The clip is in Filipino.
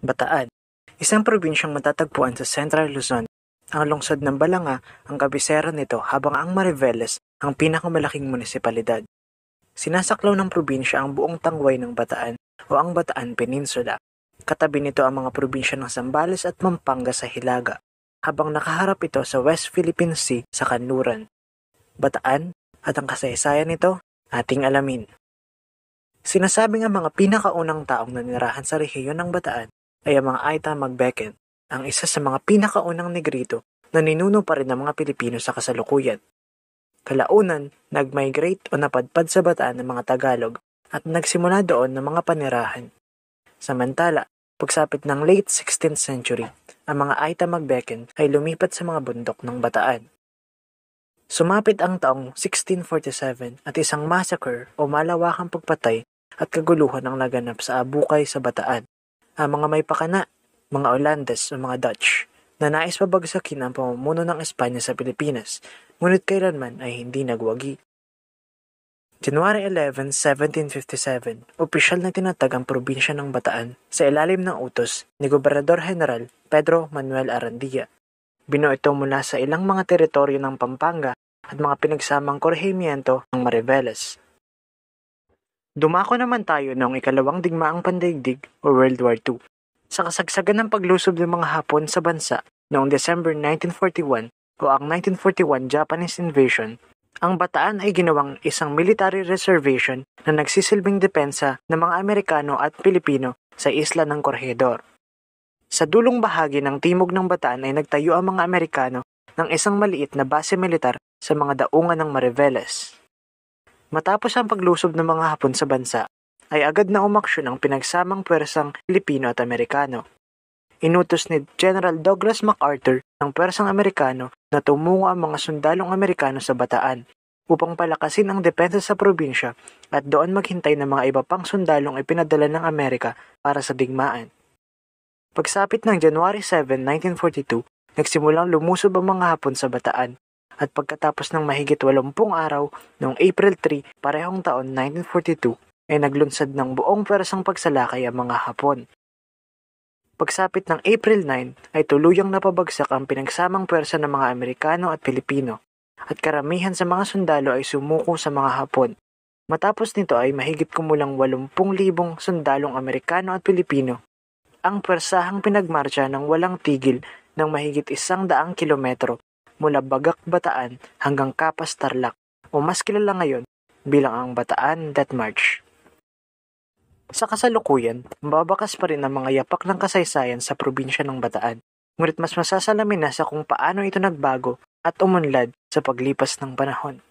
Bataan, isang probinsyang matatagpuan sa Central Luzon. Ang lungsod ng Balanga ang kabisera nito habang ang Mariveles ang pinakamalaking munisipalidad. Sinasaklaw ng probinsya ang buong tangway ng Bataan o ang Bataan Peninsula. Katabi nito ang mga probinsya ng Zambales at Pampanga sa Hilaga, habang nakaharap ito sa West Philippine Sea sa Kanluran. Bataan at ang kasaysayan nito ating alamin. Sinasabi ng mga pinakaunang taong nanirahan sa rehiyon ng Bataan ay ang mga Aita Macbecken, ang isa sa mga pinakaunang negrito na ninuno pa rin ng mga Pilipino sa kasalukuyan. Kalaunan, nag-migrate o napadpad sa bataan ng mga Tagalog at nagsimula doon ng mga panirahan. Samantala, pagsapit ng late 16th century, ang mga Aita Macbecken ay lumipat sa mga bundok ng Bataan. Sumapit ang taong 1647 at isang massacre o malawakang pagpatay at kaguluhan ang naganap sa abukay sa Bataan ang ah, mga may pakana, mga Olandes o mga Dutch na nais pabagsakin ang pamumuno ng Espanya sa Pilipinas, ngunit kailanman ay hindi nagwagi. January 11, 1757, opisyal na tinatag ang probinsya ng Bataan sa ilalim ng utos ni Gobernador General Pedro Manuel Arandia. Binuo ito mula sa ilang mga teritoryo ng Pampanga at mga pinagsamang korhimiento ng Mariveles. Dumako naman tayo noong ikalawang digmaang pandaigdig o World War II sa kasagsagan ng paglusob ng mga Hapon sa bansa noong December 1941 o ang 1941 Japanese invasion, ang bataan ay ginawang isang military reservation na nagsisilbing depensa ng mga Amerikano at Pilipino sa isla ng Corregidor. Sa dulong bahagi ng timog ng bataan ay nagtayo ang mga Amerikano ng isang maliit na base militar sa mga daungan ng Mariveles. Matapos ang paglusob ng mga Hapon sa bansa, ay agad na umaksyon ang pinagsamang pwersang Pilipino at Amerikano. Inutos ni General Douglas MacArthur ng pwersang Amerikano na tumungo ang mga sundalong Amerikano sa Bataan upang palakasin ang depensa sa probinsya at doon maghintay ng mga iba pang sundalong ipinadala ng Amerika para sa digmaan. Pagsapit ng January 7, 1942, nagsimulang lumusob ang mga Hapon sa Bataan at pagkatapos ng mahigit 80 araw noong April 3, parehong taon 1942, ay naglunsad ng buong persang pagsalakay ang mga Hapon. Pagsapit ng April 9 ay tuluyang napabagsak ang pinagsamang pwersa ng mga Amerikano at Pilipino at karamihan sa mga sundalo ay sumuko sa mga Hapon. Matapos nito ay mahigit kumulang 80,000 sundalong Amerikano at Pilipino ang pwersahang pinagmarsya ng walang tigil ng mahigit isang daang kilometro mula Bagak Bataan hanggang Kapas Tarlac o mas kilala ngayon bilang ang Bataan Death March. Sa kasalukuyan, mababakas pa rin ang mga yapak ng kasaysayan sa probinsya ng Bataan, ngunit mas masasalamin na sa kung paano ito nagbago at umunlad sa paglipas ng panahon.